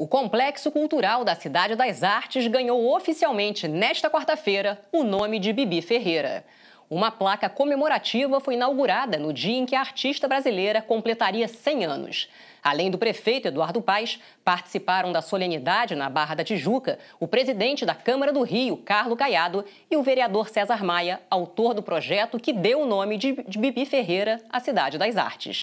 O Complexo Cultural da Cidade das Artes ganhou oficialmente nesta quarta-feira o nome de Bibi Ferreira. Uma placa comemorativa foi inaugurada no dia em que a artista brasileira completaria 100 anos. Além do prefeito Eduardo Paes, participaram da solenidade na Barra da Tijuca o presidente da Câmara do Rio, Carlo Caiado, e o vereador César Maia, autor do projeto que deu o nome de Bibi Ferreira à Cidade das Artes.